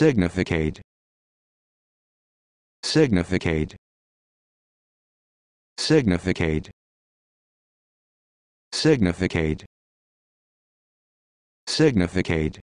significate significate significate significate significate